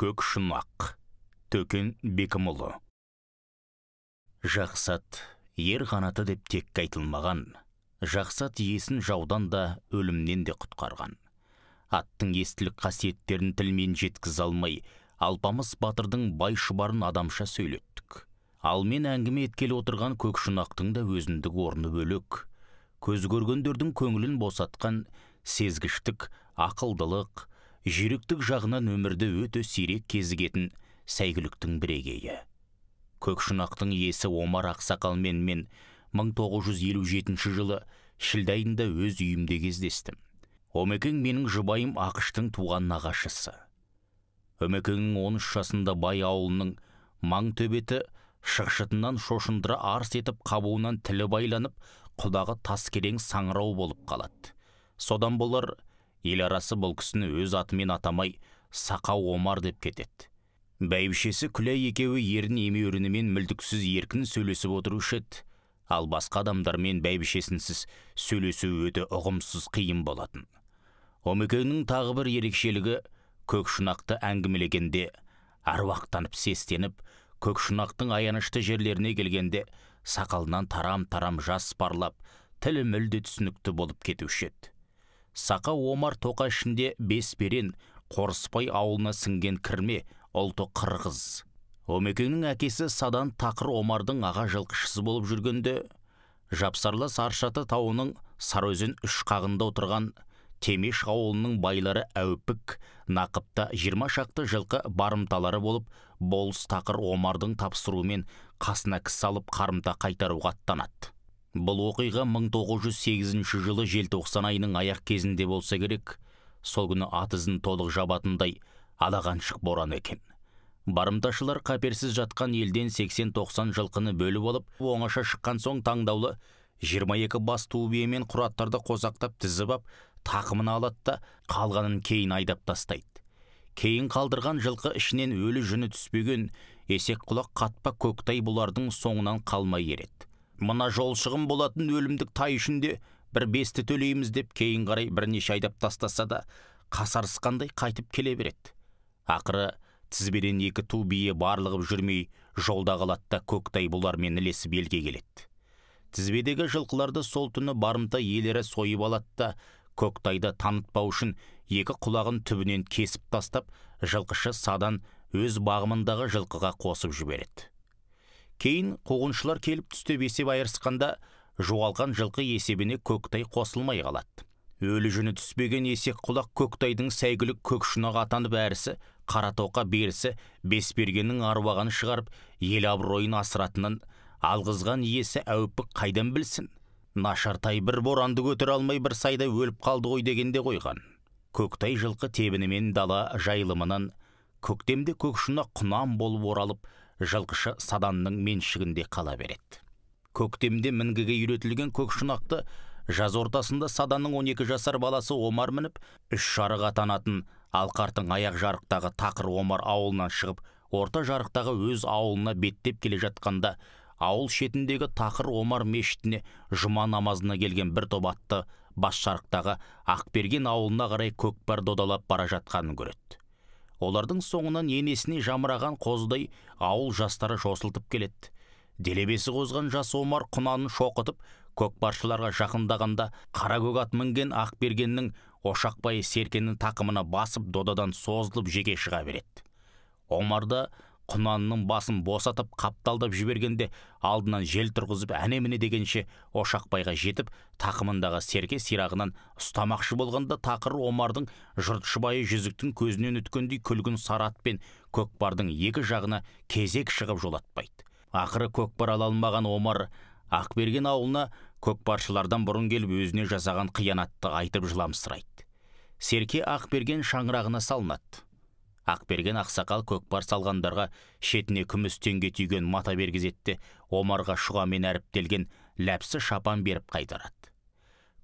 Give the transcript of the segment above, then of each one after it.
көк шұнақ төкен бекімұлы жақсат ер қанаты деп тек айтылмаған жақсат иесін жаудан да өлімнен де құтқарған аттың естілік қасиеттерін тілмен жеткізе алмай алпамыс батырдың бай шұбарын адамша сөйлеттік ал мен әңгіме еткелі отырған көк шұнақтың да өзіндік орны бөлек көз көргендердің көңілін босатқан сезгіштік ақылдылық жүректік жағына өмірді өте сирек кезігетін сәйгіліктің бірегейі көкшұнақтың иесі омар ақсақалмен мен 1957 жылы шілде өз үйімде кездестім омекең менің жұбайым ақыштың туған нағашысы өмекеңнің 13 жасында бай ауылының маң төбеті шықшытынан шошындыра арс етіп қабуынан тілі байланып құдағы таскерең саңырау болып қалады содан болар ел арасы бұл кісіні өз атымен атамай сақау омар деп кетеді бәйбішесі күләй екеуі ерін емеурінімен мүлдіксіз еркін сөйлесіп отырушы еді ал басқа адамдармен бәйбішесінсіз сөйлесу өте ұғымсыз қиын болатын омекеңнің тағы бір ерекшелігі көкшұнақты әңгімелегенде аруақтанып сестеніп көкшұнақтың аянышты жерлеріне келгенде сақалынан тарам тарам жас парлап тілі мүлде түсінікті болып кетуші сақа омар тоқа ішінде берен қорыспай ауылына сіңген кірме ұлты қырғыз омекеңнің әкесі садан тақыр омардың аға жылқышысы болып жүргенде жапсарлы саршаты тауының сарыөзен үш қағында отырған темеш ауылының байлары әупік нақыпта жиырма шақты жылқы барымталары болып болыс тақыр омардың тапсыруымен қасына кісі алып қарымта қайтаруға аттанады бұл оқиға 1908 жылы желтоқсан айының аяқ кезінде болса керек сол күні атызын толық жабатындай шық боран екен барымташылар қаперсіз жатқан елден 80-90 жылқыны бөліп алып оңаша шыққан соң таңдаулы 22 бас ту құраттарды қозақтап тізіп ап алатта қалғанын кейін айдап тастайды кейін қалдырған жылқы ішінен өлі жүні түспеген есек құлақ қатпа көктай бұлардың соңынан қалмай ереді мына жолшығым болатын өлімдік тай үшін бір бесті төлейміз деп кейін қарай бірнеше айдап тастаса да қасарысқандай қайтып келе береді ақыры тізбеден екі ту бие барлығып жүрмей жолда қалады да көктай бұлармен ілесіп елге келеді тізбедегі жылқыларды сол түні барымта иелері сойып алады да көктайды танытпау үшін екі құлағын түбінен кесіп тастап жылқышы садан өз бағымындағы жылқыға қосып жібереді кейін қуғыншылар келіп түстеп есеп айырысқанда жоғалған жылқы есебіне көктай қосылмай қалады өлі жүні түспеген есек құлақ көктайдың сәйгүлік көкшұнақ атанып әрісі қаратоқа берісі бесбергеннің аруағын шығарып ел абыройын асыратынын алғызған иесі әупі қайдан білсін нашартай бір боранды көтере алмай бір сайда өліп қалды ғой дегенде қойған көктай жылқы тебінімен дала жайылымынан көктемде көкшұнақ құнан болып оралып жылқышы саданның меншігінде қала береді көктемде мінгіге үйретілген көкшұнақты жаз ортасында саданның 12 жасар баласы омар мініп үш жарық атанатын алқартың аяқ жарықтағы тақыр омар ауылынан шығып орта жарықтағы өз ауылына беттеп келе жатқанда ауыл шетіндегі тақыр омар мешітіне жұма намазына келген бір топ атты бас жарықтағы ақберген ауылына қарай көкпар додалап бара жатқанын көреді олардың соңынан енесіне жамыраған қозыдай ауыл жастары жосылтып келеді делебесі қозған жас омар құнанын шоқытып көкпаршыларға жақындағанда қаракөк ат мінген ақбергеннің ошақбайы серкеннің тақымына басып додадан созылып жеке шыға береді Омарда, құнанның басын босатып қапталдап жібергенде алдынан жел тұрғызып әне міне дегенше ошақбайға жетіп тақымындағы серке сирағынан ұстамақшы болғанда тақыр омардың жұртшыбайы жүзіктің көзінен өткендей күлгін сары атпен көкпардың екі жағына кезек шығып жолатпайды ақыры көкпар ала алмаған омар ақберген ауылына көкпаршылардан бұрын келіп өзіне жасаған қиянатты айтып жыламсырайды серке ақберген шаңырағына салынады ақберген ақсақал көкпар салғандарға шетіне күміс теңге түйген мата бергізетті омарға шұғамен әріптелген ләпсі шапан беріп қайтарады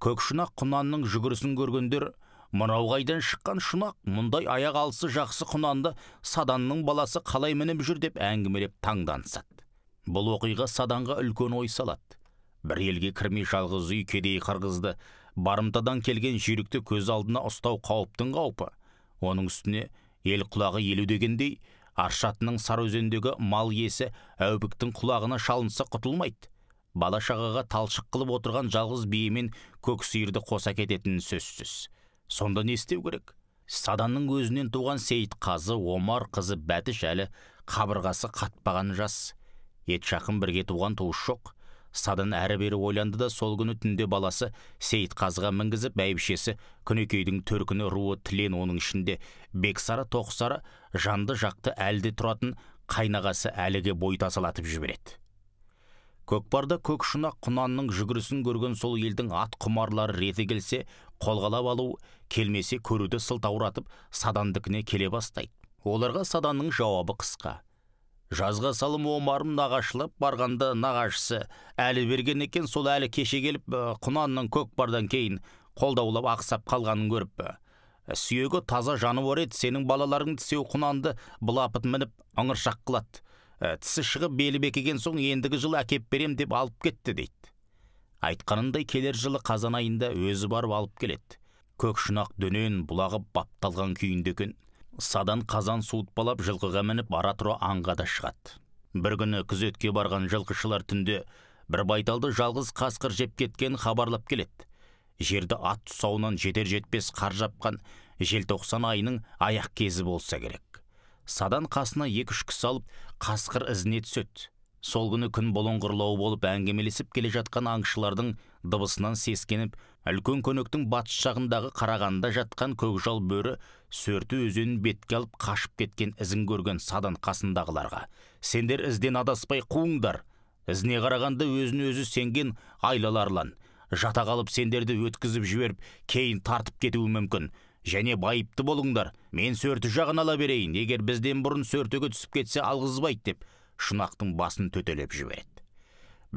көк құнанның жүгірісін көргендер мынау қайдан шыққан шұнақ мұндай аяқ алысы жақсы құнанды саданның баласы қалай мініп жүр деп әңгімелеп таңдансады бұл оқиға саданға үлкен ой салады бір елге кірмей жалғыз үй кедей қырғызды барымтадан келген жүйрікті көз алдына ұстау қауіптің қаупі оның үстіне ел құлағы елу дегендей аршатының сарыөзендегі мал иесі әубіктің құлағына шалынса құтылмайды бала шағаға талшық қылып отырған жалғыз мен көк сиырды қоса кететіні сөзсіз сонда не істеу керек саданның өзінен туған сейіт қазы омар қызы бәтіш әлі қабырғасы қатпаған жас ет жақын бірге туған туыс жоқ садан әрі бері ойланды да сол күні түнде баласы сейітқазыға мінгізіп бәйбішесі күнекейдің төркіні руы тілен оның ішінде бексары тоқсары жанды жақты әлде тұратын қайнағасы әліге бой тасалатып жібереді көкпарда көкшұнақ құнанның жүгірісін көрген сол елдің ат құмарлары реті келсе қолғалап алу келмесе көруді сылтауратып садандікіне келе бастайды оларға саданның жауабы қысқа жазға салым омарым нағашылып, барғанда нағашысы әлі берген екен сол әлі кеше келіп құнанның бардан кейін қолдаулап ақсап қалғанын көріп ә, сүйегі таза жаны бар еді сенің балаларың тісеу құнанды былапыт мініп ыңыршақ қылады ә, тісі шығып белі бекіген соң ендігі жылы әкеп берем деп алып кетті дейді айтқанындай келер жылы қазан айында өзі барып алып келеді көк дөнен бұлағып бапталған күйінде екен садан қазан суытпалап жылқыға мініп ара тұра аңға да шығады бір күні күзетке барған жылқышылар түнде бір байталды жалғыз қасқыр жеп кеткен хабарлап келеді жерді ат тұсауынан жетер жетпес қар жапқан желтоқсан айының аяқ кезі болса керек садан қасына екі үш кісі алып қасқыр ізіне түседі сол күні күн бұлыңғырлау болып әңгімелесіп келе жатқан аңшылардың дыбысынан сескеніп үлкен көнектің батыс жағындағы қарағанда жатқан көкжал бөрі сөрті өзенін бетке алып қашып кеткен ізін көрген садан қасындағыларға сендер ізден адаспай қуыңдар ізіне қарағанда өзін өзі сенген айлаларлан жата қалып сендерді өткізіп жіберіп кейін тартып кетуі мүмкін және байыпты болыңдар мен сөрті жағын ала берейін егер бізден бұрын сөртігі түсіп кетсе алғызбайды деп шұнақтың басын төтелеп жібереді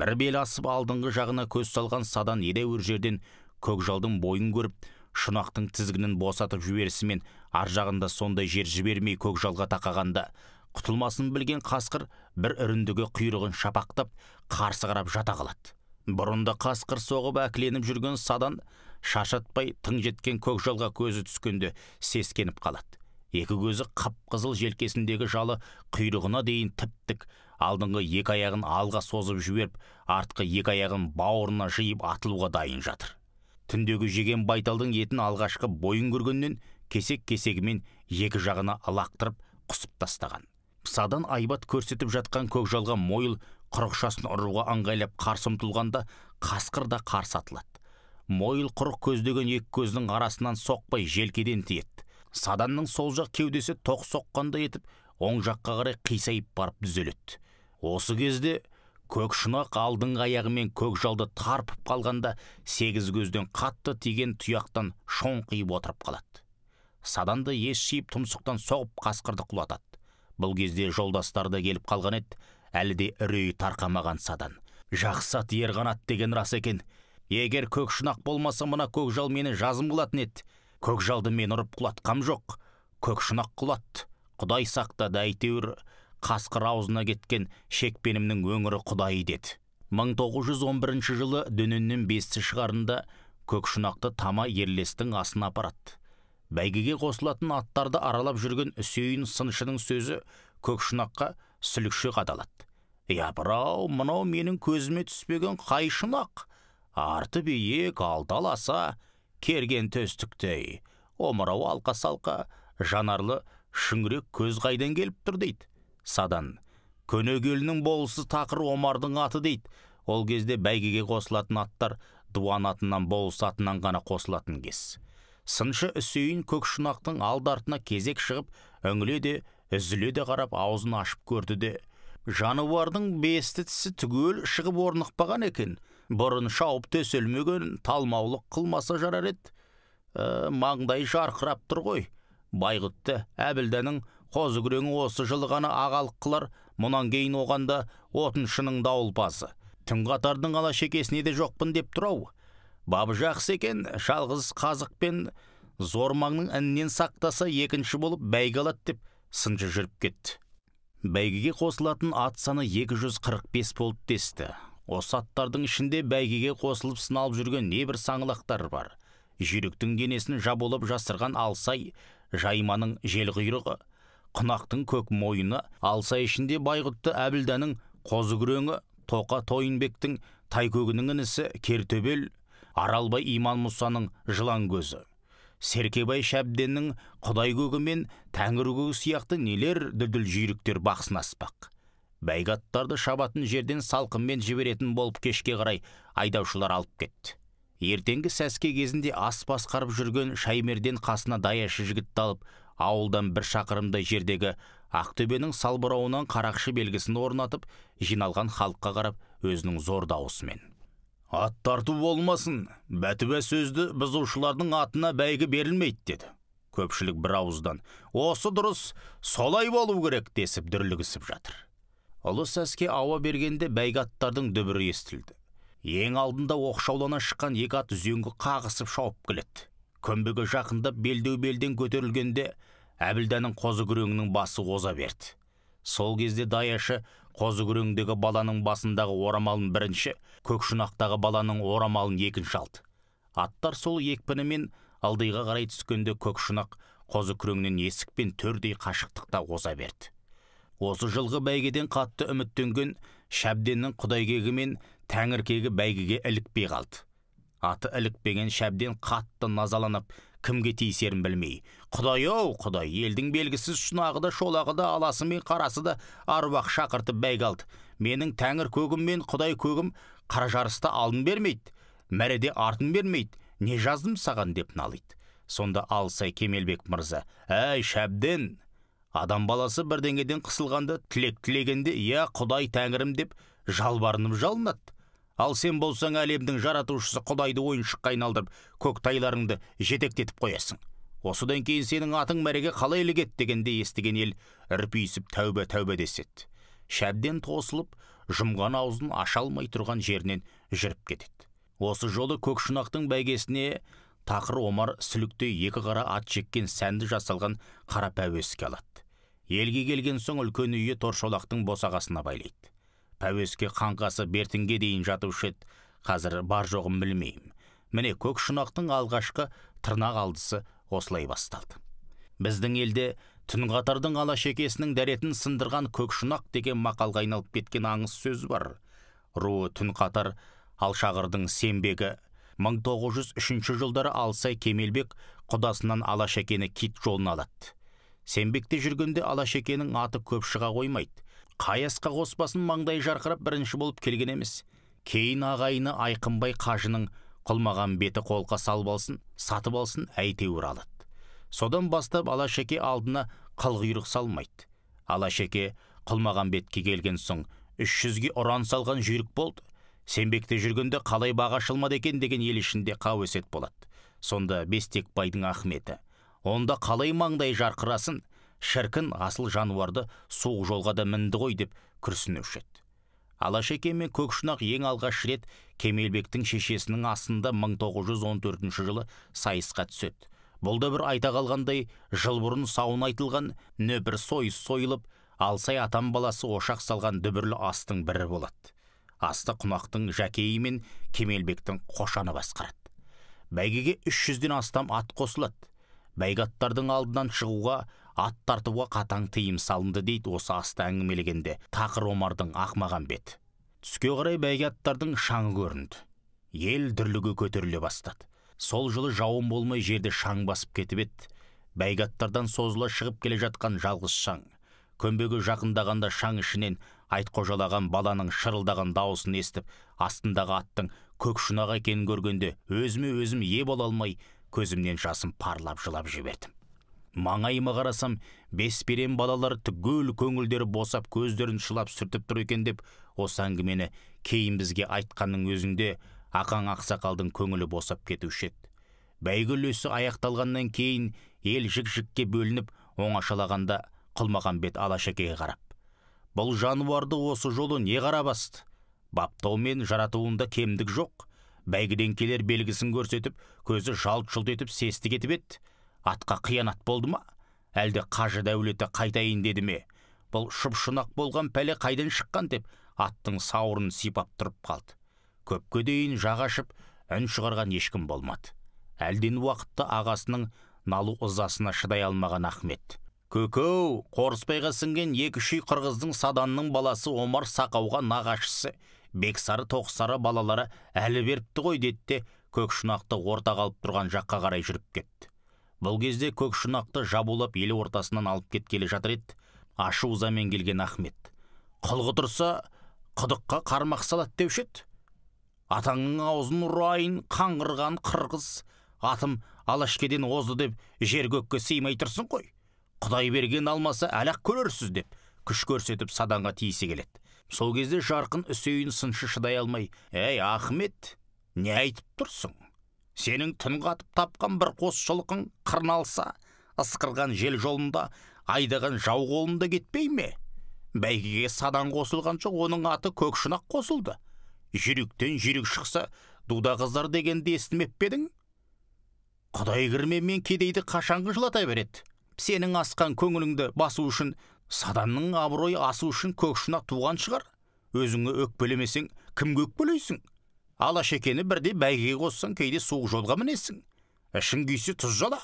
бір бел асып алдыңғы жағына көз салған садан едәуір жерден көкжалдың бойын көріп шұнақтың тізгінін босатып жіберісімен ар жағында сондай жер жібермей көкжалға тақағанда құтылмасын білген қасқыр бір үріндігі құйрығын шапақтап қарсы қарап жата қалады бұрында қасқыр соғып әкіленіп жүрген садан шашатпай тың жеткен көкжалға көзі түскенде сескеніп қалады екі көзі қып қызыл желкесіндегі жалы құйрығына дейін тіптік алдыңғы екі аяғын алға созып жіберіп артқы екі аяғын бауырына жиып атылуға дайын жатыр түндегі жеген байталдың етін алғашқы бойын көргеннен кесек кесегімен екі жағына лақтырып құсып тастаған пысадан айбат көрсетіп жатқан көкжалға мойыл құрықшасын ұруға ыңғайлап қарсы ұмтылғанда қасқыр да қарсы атылады мойыл құрық көздеген екі көздің арасынан соқпай желкеден тиеді саданның сол жақ кеудесі тоқ соққандай етіп оң жаққа қарай қисайып барып түзеледі осы кезде көк шұнақ алдыңғы аяғымен көк жалды тарпып қалғанда сегіз көзден қатты тиген тұяқтан қиып отырып қалады саданды ес жиып тұмсықтан соғып қасқырды құлатады бұл кезде жолдастары да келіп қалған еді әлі де үрейі тарқамаған садан жақсы ат деген рас екен егер көк шұнақ болмаса мына көкжал мені жазым қылатын еді жалды мен ұрып құлатқам жоқ көкшұнақ құлат құдай сақтады әйтеуір қасқыр аузына кеткен шекпенімнің өңірі құдай деді 1911 жылы дөненнен бесті шығарында көкшұнақты тама ерлестің асына апарады бәйгеге қосылатын аттарды аралап жүрген үсейін сыншының сөзі көкшұнаққа сүлікше қадалады япыр мынау менің көзіме түспеген қай шұнақ арты биік алты аласа керген төстіктей омырау алқа салқа жанарлы шүңірек көз қайдан келіп тұр дейді садан көнегелінің болысы тақыр омардың аты дейді ол кезде бәйгеге қосылатын аттар дуан атынан болыс атынан ғана қосылатын кез сыншы үсейін көкшұнақтың алды артына кезек шығып үңіле де үзіле де қарап аузын ашып көрді де жануардың бесті тісі түгел шығып орнықпаған екен бұрын шауып төселмеген талмаулық қылмаса жарар еді ә, жарқырап тұр ғой байғұтты әбілданың қозы күреңі осы жылы ғана ағалық қылар мұнан кейін оғанда да отыншының дауылпазы түн қатардың ала шекесіне де жоқпын деп тұр бабы жақсы екен жалғыз қазық пен маңның інінен сақтаса екінші болып бәйге деп сыншы жүріп кетті бәйгеге қосылатын ат саны 245 болып десті осы аттардың ішінде бәйгеге қосылып сыналып жүрген небір саңлақтар бар жүйріктің денесін жабылып жасырған алсай жайманың желқұйрығы құнақтың көк мойыны алсай ішінде байғұтты әбілданың қозы күреңі тоқа тойынбектің тайкөгінің інісі кертөбел аралбай иман мұсаның жылан көзі серкебай шәбденнің құдай көгі мен тәңір көгі сияқты нелер дүлдүл жүйріктер бақ сынаспақ Бәйгаттарды шабатын жерден салқынмен жіберетін болып кешке қарай айдаушылар алып кетті ертеңгі сәске кезінде ас басқарып жүрген шаймерден қасына даяшы жігітті алып ауылдан бір шақырымдай жердегі ақтөбенің салбырауынан қарақшы белгісін орнатып жиналған халыққа қарап өзінің зор даусымен ат тарту болмасын бәтібә сөзді бұзушылардың атына бәйгі берілмейді деді көпшілік бір ауыздан осы дұрыс солай болу керек десіп дүрлігісіп жатыр ұлы сәске ауа бергенде бәйге аттардың дүбірі естілді ең алдында оқшаулана шыққан екі ат үзеңгі қағысып шауып келеді көмбеге жақындап белдеу белден көтерілгенде әбілдәнің қозы күреңінің басы оза берді сол кезде даяшы қозы күреңдегі баланың басындағы орамалын бірінші көкшұнақтағы баланың орамалын екінші алды аттар сол екпінімен алдыға қарай түскенде көкшұнақ қозы күреңнен есік пен төрдей қашықтықта оза берді осы жылғы бәйгеден қатты үміттенген шәбденнің құдайкегі мен тәңіркегі бәйгеге ілікпей қалды аты ілікпеген шәбден қатты назаланып кімге тиісерін білмей құдай ау құдай елдің белгісіз шұнағы да шолағы да аласы мен қарасы да аруақ шақыртып бәйге алды менің тәңір көгім мен құдай көгім қара жарыста алдын бермейді мәреде артын бермейді не жаздым саған деп налиды сонда алсай кемелбек мырза әй шәбден адам баласы бірдеңеден қысылғанда тілек тілегенде иә құдай тәңірім деп жалбарынып жалынады ал сен болсаң әлемнің жаратушысы құдайды ойыншыққа айналдырып көктайларыңды жетектетіп қоясың осыдан кейін сенің атың мәреге қалай ілігеді дегенде естіген ел үрпиісіп тәубе тәубе деседі шәбден тосылып жұмған аузын аша алмай тұрған жерінен жүріп кетеді осы жолы көкшұнақтың бәйгесіне тақыр омар сүліктей екі қара ат жеккен сәнді жасалған қара пәуеске алады елге келген соң үлкен үйі торшолақтың босағасына байлайды пәуеске қаңқасы бертінге дейін жатушы еді қазір бар жоғын білмеймін міне көк шұнақтың алғашқы тырнақ алдысы осылай басталды біздің елде ала шекесінің дәретін сындырған көк шұнақ деген мақалға айналып кеткен аңыз сөз бар руы түнқатар алшағырдың сембегі 1903 жылдары алсай кемелбек құдасынан алашекені кит жолына алады сенбекте жүргенде алашекенің аты көп шыға қоймайды қай асқа қоспасын маңдай жарқырап бірінші болып келген емес кейін ағайыны айқынбай қажының құлмаған беті қолқа салып алсын сатып алсын әйтеуір алады содан бастап алашеке алдына қылғұйрық салмайды алашеке бетке келген соң үш жүзге ұран салған жүйрік болды сенбекте жүргенде қалай баға ашылмады екен деген ел ішінде қауесет болады сонда бестекбайдың ахметі онда қалай маңдай жарқырасын шіркін асыл жануарды суық жолға да мінді ғой деп күрсінуші еді алашеке мен көкшұнақ ең алғаш рет кемелбектің шешесінің асында 1914 жылы сайысқа түседі бұл да бір айта қалғандай жыл бұрын сауын айтылған нөбір сойыс сойылып алсай атам баласы ошақ салған дүбірлі астың бірі болады асты құнақтың жәкейі мен кемелбектің қошаны басқарады бәйгеге 300-ден астам ат қосылады бәйге аттардың алдынан шығуға ат тартуға қатаң тыйым салынды дейді осы асты әңгімелегенде тақыр омардың ақмағанбет түске қарай бәйге аттардың шаңы көрінді ел дүрлігі көтеріле бастады сол жылы жауын болмай жерді шаң басып кетіп еді бәйге аттардан созыла шығып келе жатқан жалғыз шаң көмбеге жақындағанда шаң ішінен айтқожалаған баланың шырылдаған дауысын естіп астындағы аттың көк екенін көргенде өзіме өзім е бола алмай көзімнен жасым парлап жылап жібердім маңайыма қарасам бес берен балалар түгел көңілдері босап көздерін шылап сүртіп тұр екен деп осы әңгімені кейін бізге айтқанның өзінде ақаң ақсақалдың көңілі босап кетуші еді бәйгі үлесі аяқталғаннан кейін ел жік жікке бөлініп оңашалағанда алаша алашекеге қарап бұл жануарды осы жолы не қара басты мен жаратуында кемдік жоқ келер белгісін көрсетіп көзі жалт жұлт етіп сесті кетіп еді атқа қиянат болды ма әлде қажы дәулеті қайтайын деді ме бұл шып шұнақ болған пәле қайдан шыққан деп аттың сауырын сипап тұрып қалды көпке дейін жағашып, ашып үн шығарған ешкім болмады әлден уақытта ағасының налу ызасына шыдай алмаған ахмет көкеу қорыспайға сіңген екі үш қырғыздың саданның баласы омар сақауға нағашысы бексары тоқсары балалары әлі беріпті ғой деді де көкшұнақты орта қалып тұрған жаққа қарай жүріп кетті бұл кезде көкшұнақты жабулап ел ортасынан алып кеткелі жатыр еді ашу ызамен келген ахмет Қылғы тұрса құдыққа қармақ салады деуші еді атаңның аузын ұрайын қаңғырған қырғыз атым алашкеден озды деп жер көкке сыймай тұрсың ғой құдай берген алмаса әлі ақ көрерсіз деп күш көрсетіп саданға тиісе келеді сол кезде жарқын үсейін сыншы шыдай алмай әй ахмет не айтып тұрсың сенің түн қатып тапқан бір қос жылқың қырналса ысқырған жел жолында айдаған жау қолында кетпей ме бәйгеге садан қосылған жоқ оның аты көкшұнақ қосылды жүректен жүрек шықса дуда қыздар дегенді естімеп пе құдай мен кедейді қашанғы береді сенің асқан көңіліңді басу үшін саданның абыройы асу үшін көкшіна туған шығар өзіңе өкпелемесең кімге өкпелейсің шекені бірде бәйгеге қоссаң кейде суық жолға мінесің ішің күйсе тұз жала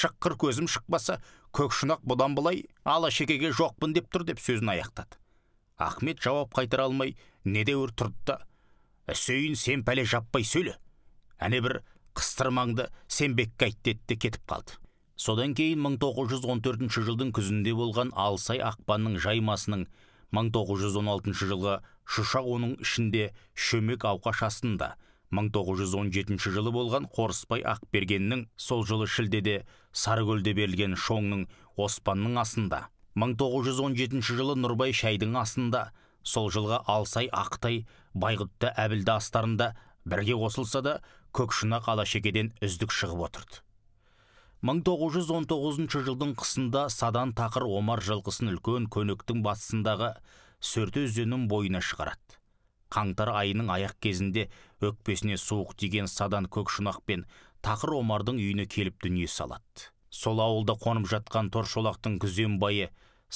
шыққыр көзім шықпаса көкшұнақ бұдан былай алашекеге жоқпын деп тұр деп сөзін аяқтады ахмет жауап қайтара алмай недәуір тұрды да үсейін сен пәле жаппай сөйле әне бір қыстырмаңды сенбекке айт деді де кетіп қалды содан кейін 1914 жылдың күзінде болған алсай ақпанның жаймасының 1916 жылғы шұшақ оның ішінде шөмек ауқаш астында 1917 жылы болған қорыспай ақбергеннің сол жылы шілдеде сарыкөлде берілген шоңның оспанның астында 1917 жылы нұрбай шайдың астында сол жылғы алсай ақтай байғұтты әбілді астарында бірге қосылса да қала шекеден үздік шығып отырды 1919 жылдың қысында садан тақыр омар жылқысын үлкен көнектің батысындағы сөрте өзенінің бойына шығарады қаңтар айының аяқ кезінде өкпесіне суық тиген садан көкшұнақ пен тақыр омардың үйіне келіп дүние салады сол ауылда қонып жатқан торшолақтың күзембайы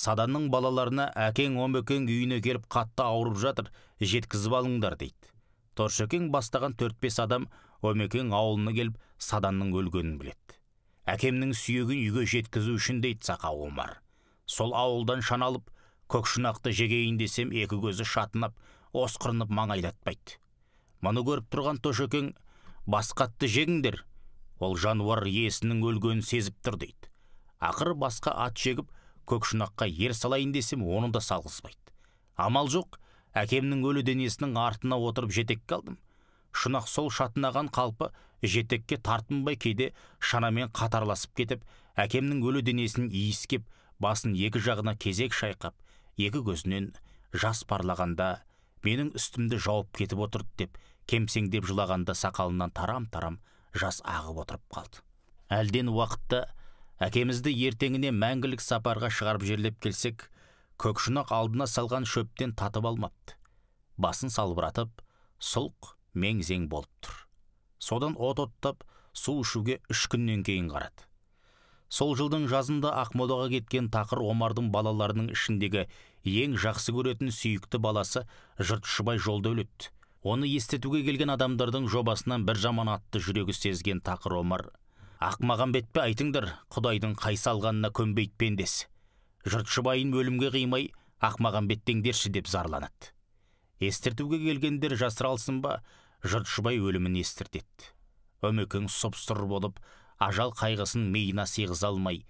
саданның балаларына әкең омекең үйіне келіп қатты ауырып жатыр жеткізіп алыңдар дейді торшекең бастаған төрт бес адам омекең ауылына келіп саданның өлгенін біледі әкемнің сүйегін үйге жеткізу үшін дейді сақа омар сол ауылдан шаналып көкшұнақты жегейін десем екі көзі шатынап осқырынып маңайлатпайды мұны көріп тұрған тошекең басқатты жегіңдер ол жануар иесінің өлгенін сезіп тұр дейді ақыры басқа ат жегіп көкшұнаққа ер салайын десем оны да салғызбайды амал жоқ әкемнің өлі денесінің артына отырып жетекке алдым шұнақ сол шатынаған қалпы жетекке тартынбай кейде шанамен қатарласып кетіп әкемнің өлі денесін иіскеп басын екі жағына кезек шайқап екі көзінен жас парлағанда менің үстімді жауып кетіп отырды деп кемсеңдеп жылағанда сақалынан тарам тарам жас ағып отырып қалды әлден уақытта әкемізді ертеңіне мәңгілік сапарға шығарып жерлеп келсек көкшұнақ алдына салған шөптен татып алмапты басын салбыратып сұлқ меңзең болып тұр содан от оттап су ішуге үш күннен кейін қарады сол жылдың жазында ақмолаға кеткен тақыр омардың балаларының ішіндегі ең жақсы көретін сүйікті баласы жұртшыбай өледі оны естетуге келген адамдардың жобасынан бір жаман атты жүрегі сезген тақыр омар ақмағамбет пе айтыңдар құдайдың қайсы алғанына көнбейді пендесі жұртшыбайын өлімге қимай ақмаған деп зарланады естіртуге келгендер жасыра алсын ба жұртшыбай өлімін естіртеді өмекең сұп болып ажал қайғысын миына сыйғыза алмай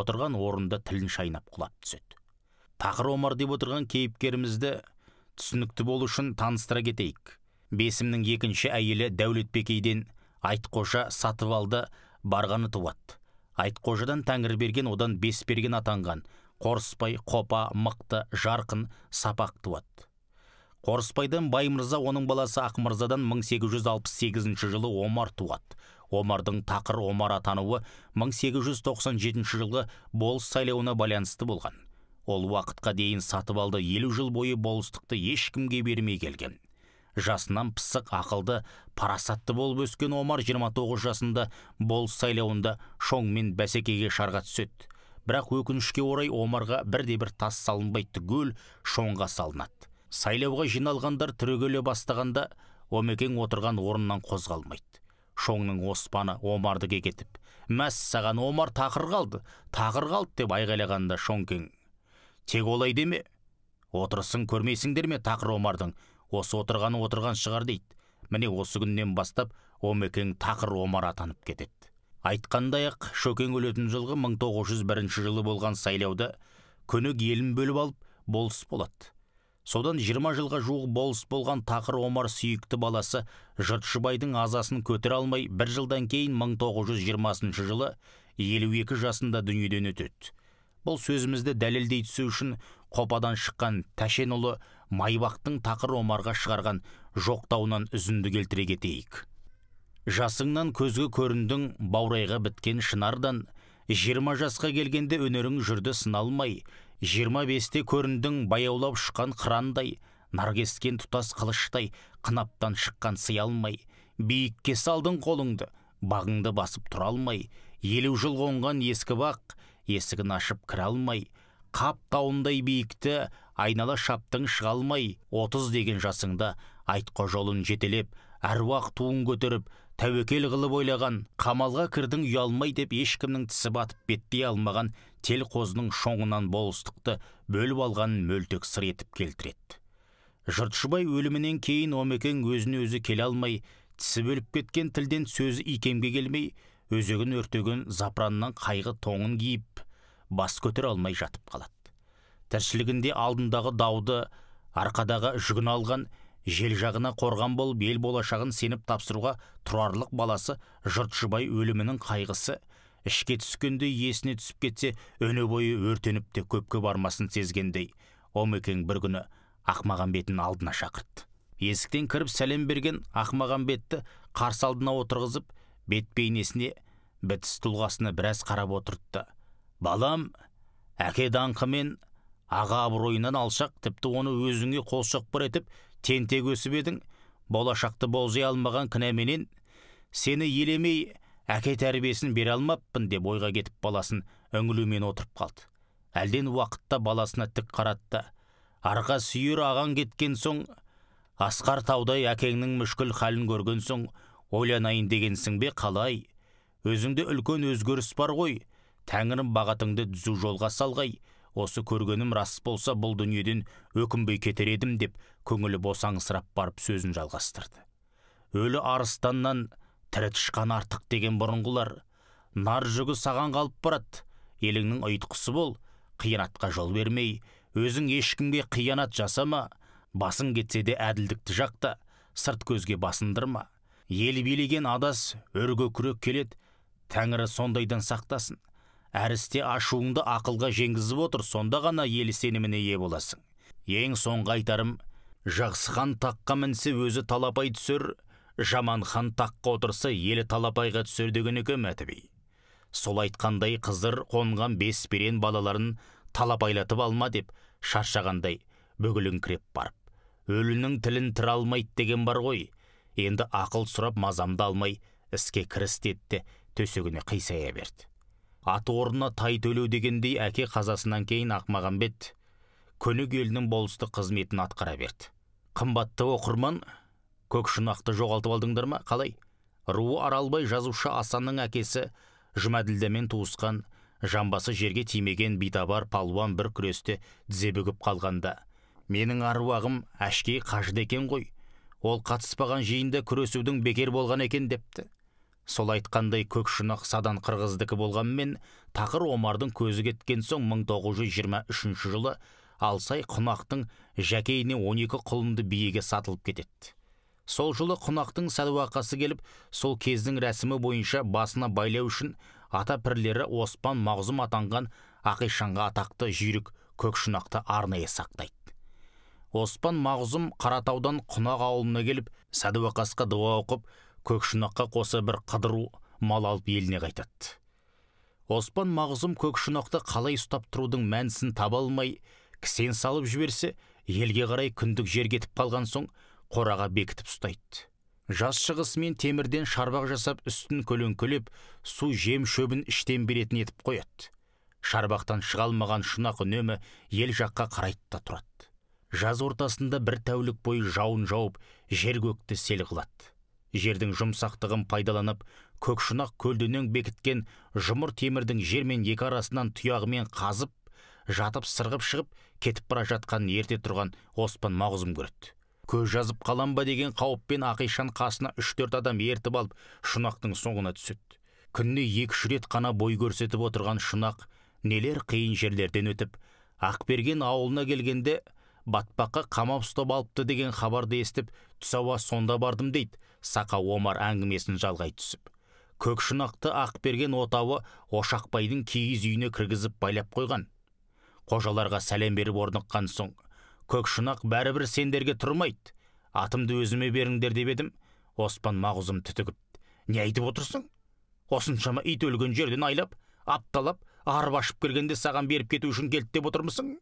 отырған орында тілін шайнап құлап түседі тақыр омар деп отырған кейіпкерімізді түсінікті болу үшін таныстыра кетейік бесімнің екінші әйелі дәулетбекейден айтқожа сатып алды барғаны туады айтқожадан тәңірберген одан бесберген атанған қорыспай қопа мықты жарқын сапақ туады қорысбайдан баймырза оның баласы ақмырзадан 1868 жылы омар туады омардың тақыр омар атануы 1897 жылғы болыс сайлауына байланысты болған ол уақытқа дейін сатып алды елу жыл бойы болыстықты ешкімге бермей келген жасынан пысық ақылды парасатты болып өскен омар 29 жасында болыс сайлауында шоңмен бәсекеге шарға түседі бірақ өкінішке орай омарға бірде бір тас салынбай түгел шоңға салынады сайлауға жиналғандар түрегеле бастағанда омекең отырған орнынан қозғалмайды шоңның оспаны омарды кекетіп мәссаған омар тақыр қалды тақыр қалды деп айғайлағанда шоңкең тек олай деме отырысын көрмейсіңдер ме тақыр омардың осы отырғаны отырған шығар дейді міне осы күннен бастап омекең тақыр омар атанып кетеді айтқандай ақ шөкең өлетін жылғы 1901 жылы болған сайлауда күнік елін бөліп алып болыс болады содан 20 жылға жуық болыс болған тақыр омар сүйікті баласы жұртшыбайдың азасын көтер алмай бір жылдан кейін 1920 жылы 52 жасында дүниеден өтеді бұл сөзімізді дәлелдей түсу үшін қопадан шыққан тәшенұлы майбақтың тақыр омарға шығарған жоқтауынан үзінді келтіре кетейік жасыңнан көзге көріндің баурайға біткен шынардан 20 жасқа келгенде өнерің жүрді сыналмай жиырма бесте көріндің баяулап ұшқан қырандай наркескен тұтас қылыштай қынаптан шыққан сый алмай биікке салдың қолыңды бағыңды басып тұра алмай елу жыл қонған ескі бақ есігін ашып кіре алмай қап тауындай биікті айнала шаптың шыға алмай отыз деген жасыңда айтқа жолын жетелеп әруақ туын көтеріп тәуекел қылып ойлаған қамалға кірдің ұялмай деп ешкімнің тісі батып беттей алмаған тел қозының шоңынан болыстықты бөліп алғанын мөлтек сыр етіп келтіреді жұртшыбай өлімінен кейін омекең өзіне өзі келе алмай тісі бөліп кеткен тілден сөзі икемге келмей өзегін өртеген запранынан қайғы тоңын киіп бас көтере алмай жатып қалады тіршілігінде алдындағы дауды арқадағы жүгін алған жел жағына қорған болып бел болашағын сеніп тапсыруға тұрарлық баласы жұртшыбай өлімінің қайғысы ішке түскенде есіне түсіп кетсе өне бойы өртеніп те көпке бармасын сезгендей омекең бір күні ақмағамбетін алдына шақыртты есіктен кіріп сәлем берген ақмағамбетті қарсы алдына отырғызып бет бейнесіне бітіс тұлғасына біраз қарап отырды балам әке даңқы мен аға абыройынан алшақ тіпті оны өзіңе қолшоқпыр етіп тентек өсіп едің болашақты болжай алмаған кінәменен сені елемей әке тәрбиесін бере алмаппын деп ойға кетіп баласын үңілумен отырып қалды әлден уақытта баласына тік қаратты Арқа сүйір ағаң кеткен соң асқар таудай әкеңнің мүшкіл халін көрген соң ойланайын дегенсің бе қалай өзіңде үлкен өзгеріс бар ғой тәңірім бағатыңды түзу жолға салғай осы көргенім рас болса бұл дүниеден өкінбей кетер едім деп көңілі босаңсырап барып сөзін жалғастырды өлі арыстаннан тірі тышқан артық деген бұрынғылар нар жүгі саған қалып барады еліңнің ұйытқысы бол қиянатқа жол бермей өзің ешкімге қиянат жасама басың кетсе де әділдікті жақта сырт көзге басындырма ел билеген адас өрге күрек келеді тәңірі сондайдан сақтасын әрісте ашуыңды ақылға жеңгізіп отыр сонда ғана ел сеніміне ие боласың ең соңғы айтарым жақсы хан таққа мінсе өзі талапай түсер жаман хан таққа отырса елі талапайға түсер деген екен мәтіби сол айтқандай қызыр қонған бес берен балаларын талапайлатып алма деп шаршағандай бүгіліңкіреп барып өлінің тілін тыра алмайды деген бар ғой енді ақыл сұрап мазамды алмай іске кіріс деді де төсегіне қисая берді ат орнына тай төлеу дегендей әке қазасынан кейін ақмағамбет көні елінің болысты қызметін атқара берді қымбатты оқырман көкшұнақты жоғалтып алдыңдар ма қалай руы аралбай жазушы асанның әкесі жұмәділдәмен туысқан жамбасы жерге тимеген битабар палуан бір күресте тізе бүгіп қалғанда менің аруағым әшкей қажыды екен ғой ол қатыспаған жиында күресудің бекер болған екен депті сол айтқандай көк шұнақ садан қырғыздікі болғанмен тақыр омардың көзі кеткен соң 1923 жылы алсай құнақтың жәкейіне 12 құлынды биеге сатылып кетеді сол жылы құнақтың сәдуақасы келіп сол кездің рәсімі бойынша басына байлау үшін ата пірлері оспан мағзұм атанған ақишанға атақты жүйрік шұнақты арнайы сақтайды оспан мағзұм қаратаудан құнақ ауылына келіп сәдуақасқа дұға оқып көкшұнаққа қоса бір қыдыру мал алып еліне қайтады оспан мағзұм көкшұнақты қалай ұстап тұрудың мәнісін таба алмай кісен салып жіберсе елге қарай күндік жер кетіп қалған соң қораға бекітіп ұстайды жаз шығысымен темірден шарбақ жасап үстін көлеңкелеп су жем шөбін іштен беретін етіп қояды шарбақтан шыға алмаған шұнақ үнемі ел жаққа қарайды да тұрады жаз ортасында бір тәулік бойы жауын жауып жер көкті сел қылады жердің жұмсақтығын пайдаланып көкшұнақ көлденең бекіткен жұмыр темірдің жермен екі арасынан тұяғымен қазып жатып сырғып шығып кетіп бара жатқанын ерте тұрған оспан мағзұм көреді көз жазып қалам ба деген қауіппен ақишан қасына үш төрт адам ертіп алып шұнақтың соңына түседі күніне екі үш рет қана бой көрсетіп отырған шұнақ нелер қиын жерлерден өтіп ақберген ауылына келгенде батпаққа қамап ұстап алыпты деген хабарды естіп түс ауа сонда бардым дейді сақа омар әңгімесін жалғай түсіп көкшұнақты ақберген отауы ошақбайдың киіз үйіне кіргізіп байлап қойған қожаларға сәлем беріп орныққан соң көкшұнақ бәрібір сендерге тұрмайды атымды өзіме беріңдер деп едім оспан мағұзым түтігіп не айтып отырсың осыншама ит өлген жерден айлап апталап арып ашып келгенде саған беріп кету үшін келді деп отырмысың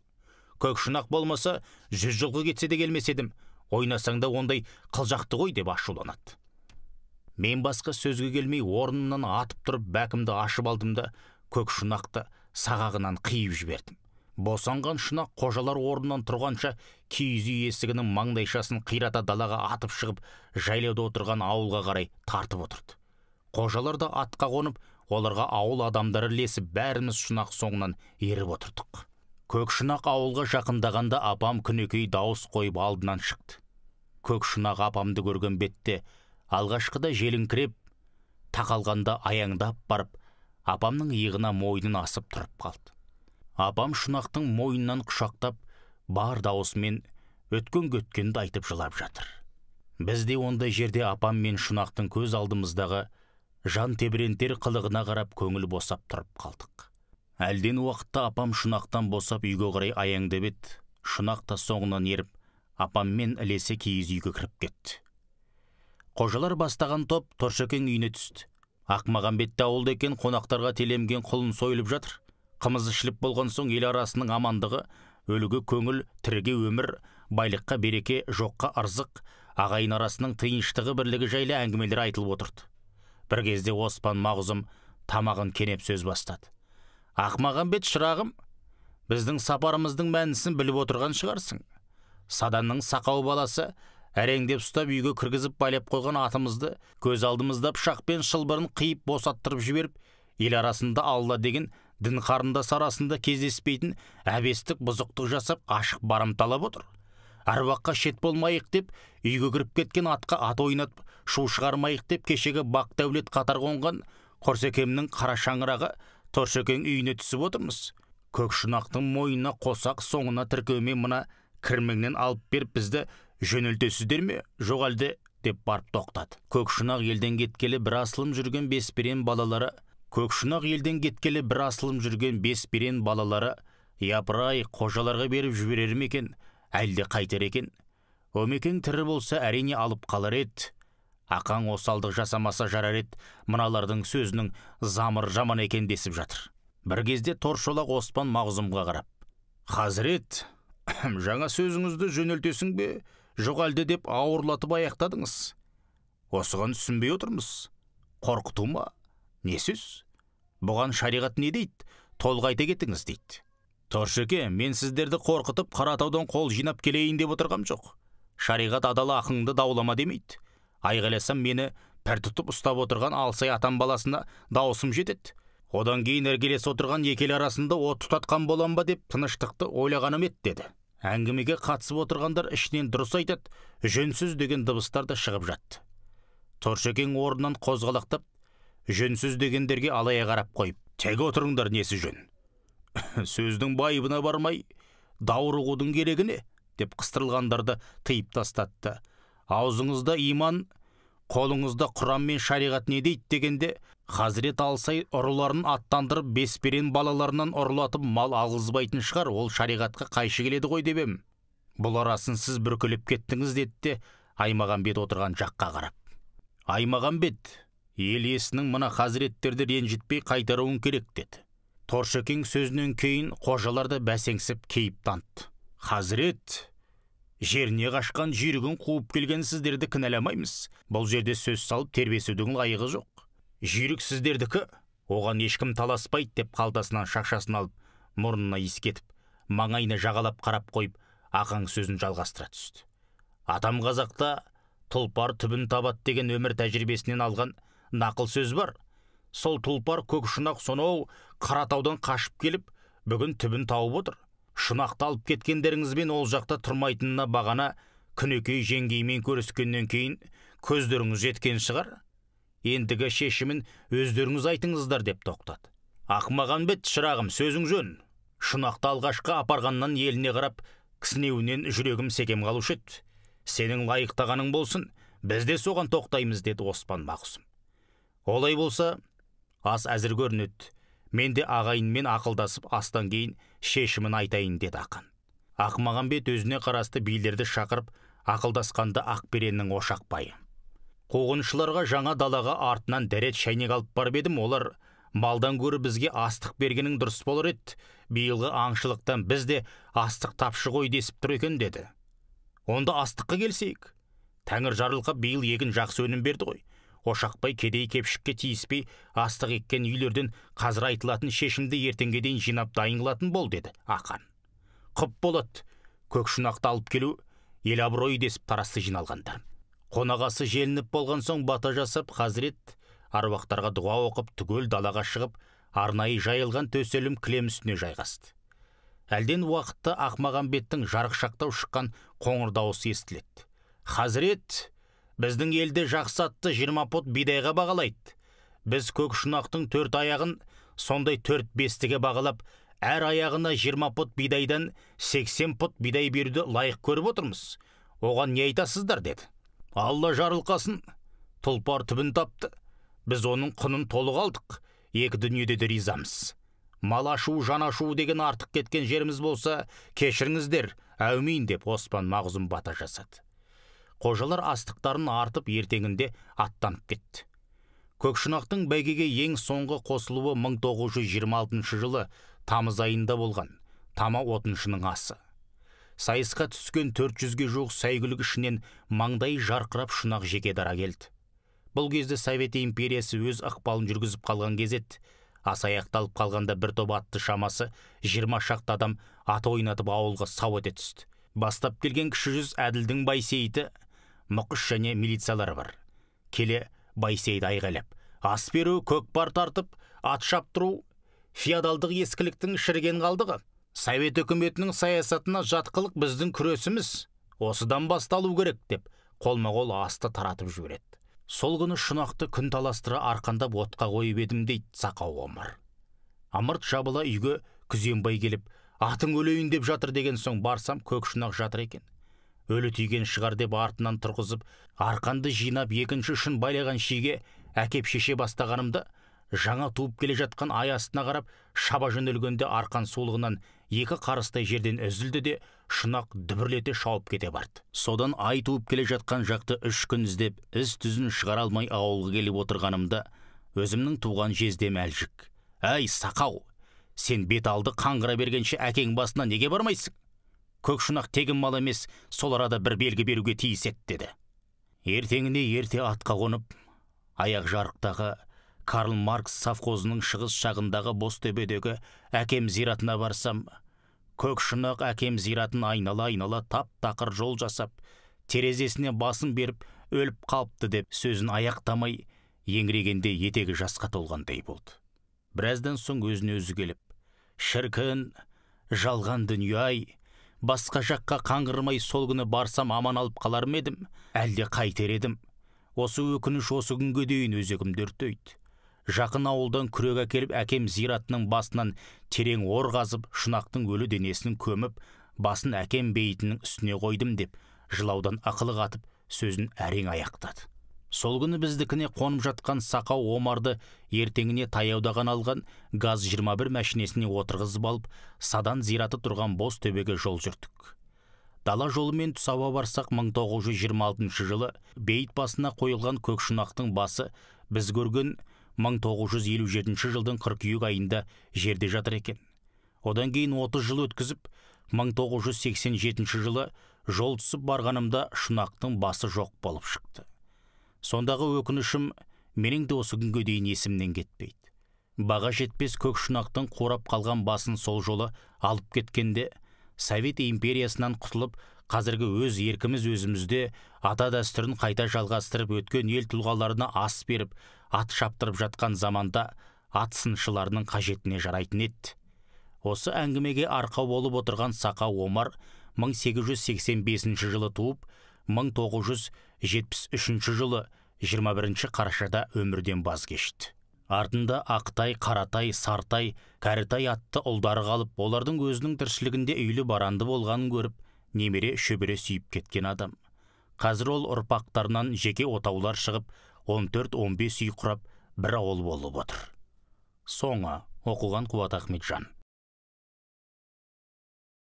көк шынақ болмаса жүз жылқы кетсе де келмес едім ойнасаң да ондай қылжақты ғой деп ашуланады мен басқа сөзге келмей орнымнан атып тұрып бәкімді ашып алдым да көк сағағынан қиып жібердім босанған шұнақ қожалар орнынан тұрғанша киіз үй есігінің маңдайшасын қирата далаға атып шығып жайлауда отырған ауылға қарай тартып отырды қожалар да атқа қонып оларға ауыл адамдары ілесіп бәріміз шұнақ соңынан еріп отырдық көкшұнақ ауылға жақындағанда апам күнекей дауыс қойып алдынан шықты көкшұнақ апамды көрген бетте алғашқыда желіңкіреп тақалғанда аяңдап барып апамның иығына мойнын асып тұрып қалды апам шұнақтың мойнынан құшақтап бар мен өткен көткенді айтып жылап жатыр бізде ондай жерде апам мен шұнақтың көз алдымыздағы жан тебірентер қылығына қарап көңіл босап тұрып қалдық әлден уақытта апам шұнақтан босап үйге қарай аяңдап еді шұнақ та соңынан еріп апаммен ілесе киіз үйге кіріп кетті қожалар бастаған топ торшекең үйіне түсті ақмағамбетті ауылда екен қонақтарға телемген құлын сойылып жатыр қымыз ішіліп болған соң ел арасының амандығы өлігі көңіл тіріге өмір байлыққа береке жоққа ырзық ағайын арасының тыныштығы бірлігі жайлы әңгімелер айтылып отырды бір кезде оспан мағзұм тамағын кенеп сөз бастады ақмағамбет шырағым біздің сапарымыздың мәнісін біліп отырған шығарсың саданның сақау баласы әреңдеп ұстап үйге кіргізіп байлап қойған атымызды көз алдымызда пышақпен шылбырын қиып босаттырып жіберіп ел арасында алла деген дін қарында арасында кездеспейтін әбестік бұзықтық жасап ашық барымталап отыр аруаққа шет болмайық деп үйге кіріп кеткен атқа ат ойнатып шу шығармайық деп кешегі бақ дәулет қатар қонған қорсекемнің қара торшекең үйіне түсіп отырмыз көкшұнақтың мойнына қосақ соңына тіркеумен мына кірмеңнен алып беріп бізді жөнелтесіздер ме жоқ деп барып тоқтады көкшұнақ елден кеткелі бір асылым жүрген бесберен балалары көкшұнақ елден кеткелі бір асылым жүрген бесберен балалары япырай қожаларға беріп жіберер ме екен әлде қайтер екен омекең тірі болса әрине алып қалар еді ақаң осалдық жасамаса жарар еді мыналардың сөзінің замыр жаман екен десіп жатыр бір кезде торшолақ оспан мағзұмға қарап хазірет жаңа сөзіңізді жөнелтесің бе жоқ әлде деп ауырлатып аяқтадыңыз осыған түсінбей отырмыз қорқыту ма не сөз бұған шариғат не дейді толық айта кетіңіз дейді торшеке мен сіздерді қорқытып қаратаудан қол жинап келейін деп отырғам жоқ шариғат адал ақыңды даулама демейді айғайласам мені пір тұтып ұстап отырған алсай атам баласына даусым жетеді одан кейін іргелес отырған екі арасында от тұтатқан болам ба деп тыныштықты ойлағаным еді деді әңгімеге қатысып отырғандар ішінен дұрыс айтат, жөнсіз деген дыбыстар да шығып жатты торшекең орнынан қозғалақтап жөнсіз дегендерге алая қарап қойып тегі отырыңдар несі жөн сөздің байыбына бармай даурығудың керегі деп қыстырылғандарды тыйып тастатты аузыңызда иман қолыңызда құран мен шариғат не дейді дегенде хазірет алсай ұрыларын аттандырып бесперен балаларынан ұрлатып мал алғызбайтын шығар ол шариғатқа қайшы келеді ғой деп ем бұл арасын сіз бүркіліп кеттіңіз деді де аймағамбет отырған жаққа қарап аймағамбет ел иесінің мына хазіреттерді ренжітпей қайтаруың керек деді торшекең сөзінен кейін қожалар да бәсеңсіп кейіп танытты хазірет жеріне қашқан жүйрігін қуып келген сіздерді кінәламаймыз бұл жерде сөз салып тербесудің лайығы жоқ жүйрік сіздердікі оған ешкім таласпайды деп қалтасынан шақшасын алып мұрнына иіскетіп маңайына жағалап қарап қойып ақаң сөзін жалғастыра түсті атам қазақта тұлпар түбін табат деген өмір тәжірибесінен алған нақыл сөз бар сол тұлпар көкшұнақ сонау қаратаудан қашып келіп бүгін түбін тауып отыр шұнақты алып кеткендеріңізбен ол жақта тұрмайтынына бағана күнекей жеңгеймен көріскеннен кейін көздеріңіз жеткен шығар ендігі шешімін өздеріңіз айтыңыздар деп тоқтады ақмағанбет шырағым сөзің жөн шұнақты алғашқы апарғаннан еліне қарап кісінеуінен жүрегім секем қалушы еді сенің лайықтағаның болсын біз де соған тоқтаймыз деді оспан мағұсым олай болса ас әзір көрінеді мен де ағайынмен ақылдасып астан кейін шешімін айтайын деді ақын ақмағамбет өзіне қарасты билерді шақырып ақылдасқанда ақбереннің ошақбайы қуғыншыларға жаңа далаға артынан дәрет шәйнек алып барып едім олар малдан көрі бізге астық бергенің дұрыс болар еді биылғы аңшылықтан біз де астық тапшы ғой десіп тұр екен деді онда астыққа келсейік тәңір жарылқап биыл егін жақсы өнім берді ғой ошақпай кедей кепшікке тиіспей астық еккен үйлерден қазір айтылатын шешімді ертеңге дейін жинап дайын бол деді ақан құп болады көкшұнақты алып келу ел абыройы десіп тарасты жиналғандар қонағасы желініп болған соң бата жасап хазірет аруақтарға дұға оқып түгел далаға шығып арнайы жайылған төселім кілем үстіне жайғасты әлден уақытта ақмағамбеттің жарықшақтау шыққан қоңыр дауысы естіледі хазірет біздің елде жақсы атты жиырма пұт бидайға бағалайды біз көкшұнақтың төрт аяғын сондай төрт бестіге бағалап әр аяғына жиырма пұт бидайдан сексен пұт бидай беруді лайық көріп отырмыз оған не айтасыздар деді алла жарылқасын тұлпар түбін тапты біз оның құнын толық алдық екі дүниеде де ризамыз мал ашу жан ашу деген артық кеткен жеріміз болса кешіріңіздер әумин деп оспан мағзұм бата жасады қожалар астықтарын артып ертеңінде аттанып кетті көкшұнақтың бәйгеге ең соңғы қосылуы 1926 жылы тамыз айында болған тама отыншының асы сайысқа түскен 400-ге жуық сәйгүлік ішінен маңдай жарқырап шұнақ жеке дара келді бұл кезде совет империясы өз ықпалын жүргізіп қалған кез еді ас аяқталып қалғанда бір топ атты шамасы жиырма шақты адам ат ойнатып ауылға сау ете түсті бастап келген кіші жүз әділдің байсейіті мұқыш және милициялар бар келе байсейіт айғайлап ас беру көкпар тартып ат шаптыру феодалдық ескіліктің шіріген қалдығы совет үкіметінің саясатына жатқылық біздің күресіміз осыдан басталу керек деп қолма қол асты таратып жібереді сол күні шұнақты күн таластыра арқандап отқа қойып едім дейді сақау омар ымырт жабыла үйге күзембай келіп атың өлейін деп жатыр деген соң барсам көк шұнақ жатыр екен өлі түйген шығар деп артынан тұрғызып арқанды жинап екінші үшін байлаған шиге әкеп шеше бастағанымда жаңа туып келе жатқан ай астына қарап шаба жөнелгенде арқан сулығынан екі қарыстай жерден үзілді де шұнақ дүбірлете шауып кете барды содан ай туып келе жатқан жақты үш күн іздеп із түзін шығара алмай ауылға келіп отырғанымда өзімнің туған жездем әлжік әй сақау сен бет алды қаңғыра бергенше әкең басына неге бармайсың көкшұнақ тегін мал емес сол арада бір белгі беруге тиіс еді деді ертеңіне ерте атқа қонып аяқ жарықтағы карл маркс совхозының шығыс шағындағы бозтөбедегі әкем зиратына барсам көкшұнақ әкем зиратын айнала айнала тап тақыр жол жасап терезесіне басын беріп өліп қалыпты деп сөзін аяқтамай еңірегенде етегі жасқа толғандай болды біраздан соң өзіне өзі келіп шіркін жалған дүние басқа жаққа қаңғырмай сол күні барсам аман алып қалар ма едім әлде қайтер едім осы өкініш осы күнге дейін өзегімді өртейді жақын ауылдан күрек әкеліп әкем зиратының басынан терең ор қазып шұнақтың өлі денесін көміп басын әкем бейітінің үстіне қойдым деп жылаудан ақылы қатып сөзін әрең аяқтады сол күні біздікіне қонып жатқан сақау омарды ертеңіне таяудаған алған газ 21 мәшинесіне отырғызып алып садан зираты тұрған бос төбеге жол жүрдік дала жолымен тұсауа барсақ 1926 жылы бейіт басына қойылған көкшұнақтың басы біз көрген 1957 жылдың қыркүйек айында жерде жатыр екен одан кейін 30 жыл өткізіп 1987 жылы жол түсіп барғанымда шұнақтың басы жоқ болып шықты сондағы өкінішім менің де осы күнге дейін есімнен кетпейді баға жетпес көк шұнақтың қурап қалған басын сол жолы алып кеткенде совет империясынан құтылып қазіргі өз еркіміз өзімізде ата дәстүрін қайта жалғастырып өткен ел тұлғаларына ас беріп ат шаптырып жатқан заманда ат сыншыларының қажетіне жарайтын еді осы әңгімеге арқау болып отырған сақа омар 1885 жылы туып 1900 73 жылы 21 қарашада өмірден баз кешті артында ақтай қаратай сартай кәрітай атты ұлдары қалып олардың өзінің тіршілігінде үйлі баранды болғанын көріп немере шөбере сүйіп кеткен адам қазір ол ұрпақтарынан жеке отаулар шығып 14-15 үй құрап бір ауыл болып отыр соңы оқыған қуат ахметжан